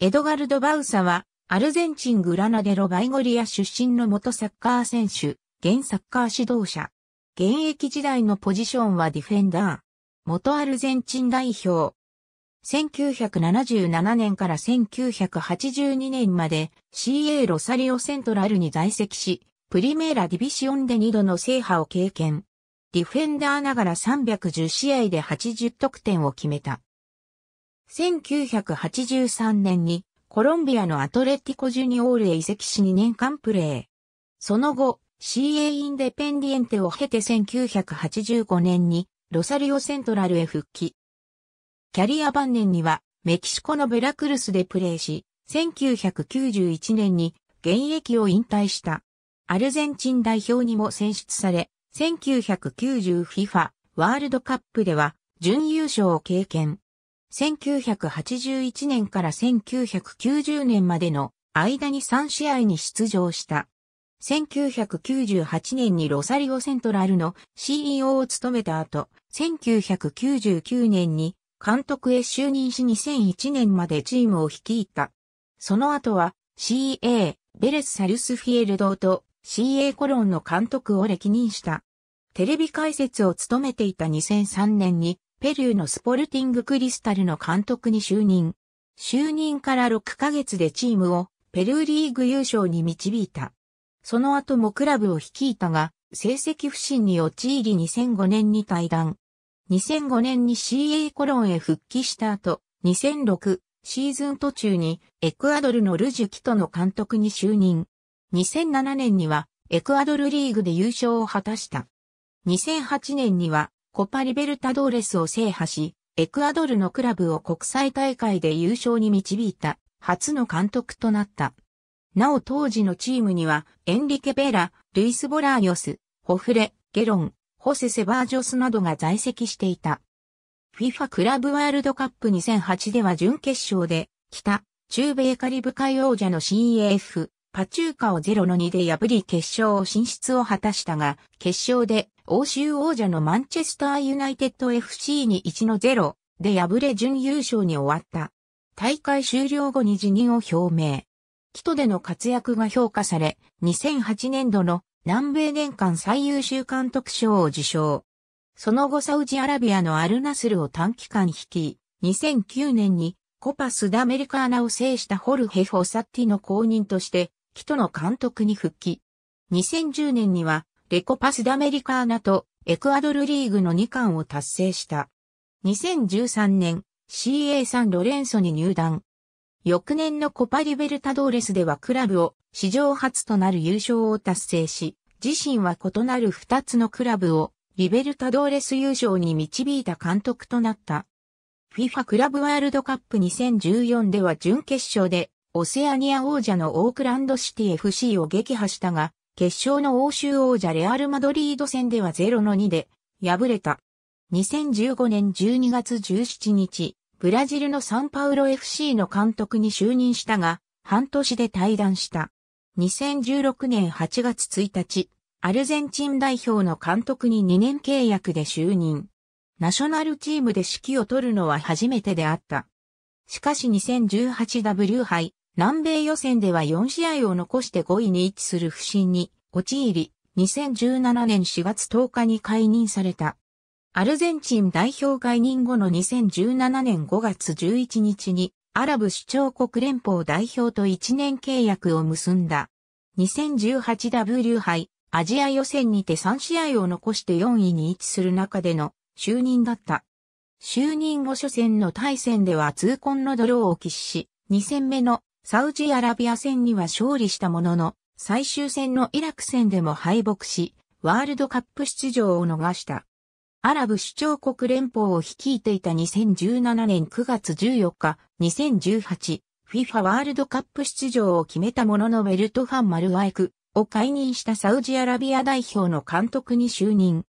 エドガルド・バウサは、アルゼンチン・グラナデロ・バイゴリア出身の元サッカー選手、現サッカー指導者。現役時代のポジションはディフェンダー。元アルゼンチン代表。1977年から1982年まで CA ロサリオセントラルに在籍し、プリメーラディビシオンで2度の制覇を経験。ディフェンダーながら310試合で80得点を決めた。1983年にコロンビアのアトレティコジュニオールへ移籍し2年間プレー。その後、CA インデペンディエンテを経て1985年にロサリオセントラルへ復帰。キャリア晩年にはメキシコのベラクルスでプレーし、1991年に現役を引退した。アルゼンチン代表にも選出され、1990FIFA ワールドカップでは準優勝を経験。1981年から1990年までの間に3試合に出場した。1998年にロサリオセントラルの CEO を務めた後、1999年に監督へ就任し2001年までチームを率いた。その後は CA ベレス・サルスフィエルドと CA コロンの監督を歴任した。テレビ解説を務めていた2003年にペルーのスポルティングクリスタルの監督に就任。就任から6ヶ月でチームをペルーリーグ優勝に導いた。その後もクラブを率いたが、成績不振に陥り2005年に退団。2005年に CA コロンへ復帰した後、2006シーズン途中にエクアドルのルジュキトの監督に就任。2007年にはエクアドルリーグで優勝を果たした。2008年にはコパリベルタドーレスを制覇し、エクアドルのクラブを国際大会で優勝に導いた、初の監督となった。なお当時のチームには、エンリケ・ベラ、ルイス・ボラーヨス、ホフレ、ゲロン、ホセ・セバージョスなどが在籍していた。FIFA クラブワールドカップ2008では準決勝で、北、中米カリブ海王者の CAF、パチューカを0の2で破り決勝進出を果たしたが、決勝で欧州王者のマンチェスターユナイテッド FC に1の0で敗れ準優勝に終わった。大会終了後に辞任を表明。キトでの活躍が評価され、2008年度の南米年間最優秀監督賞を受賞。その後サウジアラビアのアルナスルを短期間率い、2009年にコパスダメリカーナを制したホルヘ・ホサッティの後任として、キトの監督に復帰。2010年にはレコパスダメリカーナとエクアドルリーグの2冠を達成した。2013年 CA サンロレンソに入団。翌年のコパリベルタドーレスではクラブを史上初となる優勝を達成し、自身は異なる2つのクラブをリベルタドーレス優勝に導いた監督となった。FIFA クラブワールドカップ2014では準決勝でオセアニア王者のオークランドシティ FC を撃破したが、決勝の欧州王者レアル・マドリード戦では0の2で敗れた。2015年12月17日、ブラジルのサンパウロ FC の監督に就任したが、半年で退団した。2016年8月1日、アルゼンチン代表の監督に2年契約で就任。ナショナルチームで指揮を取るのは初めてであった。しかし 2018W 杯南米予選では4試合を残して5位に位置する不振に陥り、2017年4月10日に解任された。アルゼンチン代表解任後の2017年5月11日に、アラブ首長国連邦代表と1年契約を結んだ。2018W 杯アジア予選にて3試合を残して4位に位置する中での就任だった。就任後初戦の対戦では痛恨のドローを喫し、2戦目のサウジアラビア戦には勝利したものの、最終戦のイラク戦でも敗北し、ワールドカップ出場を逃した。アラブ首長国連邦を率いていた2017年9月14日、2018、FIFA ワールドカップ出場を決めたもののウェルトファン・マルワイクを解任したサウジアラビア代表の監督に就任。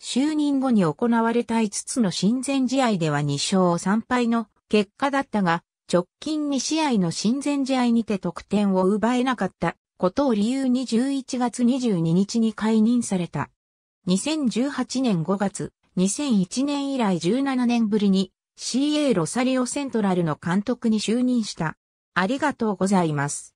就任後に行われた5つの親善試合では2勝3敗の結果だったが、直近2試合の親善試合にて得点を奪えなかったことを理由に11月22日に解任された。2018年5月、2001年以来17年ぶりに CA ロサリオセントラルの監督に就任した。ありがとうございます。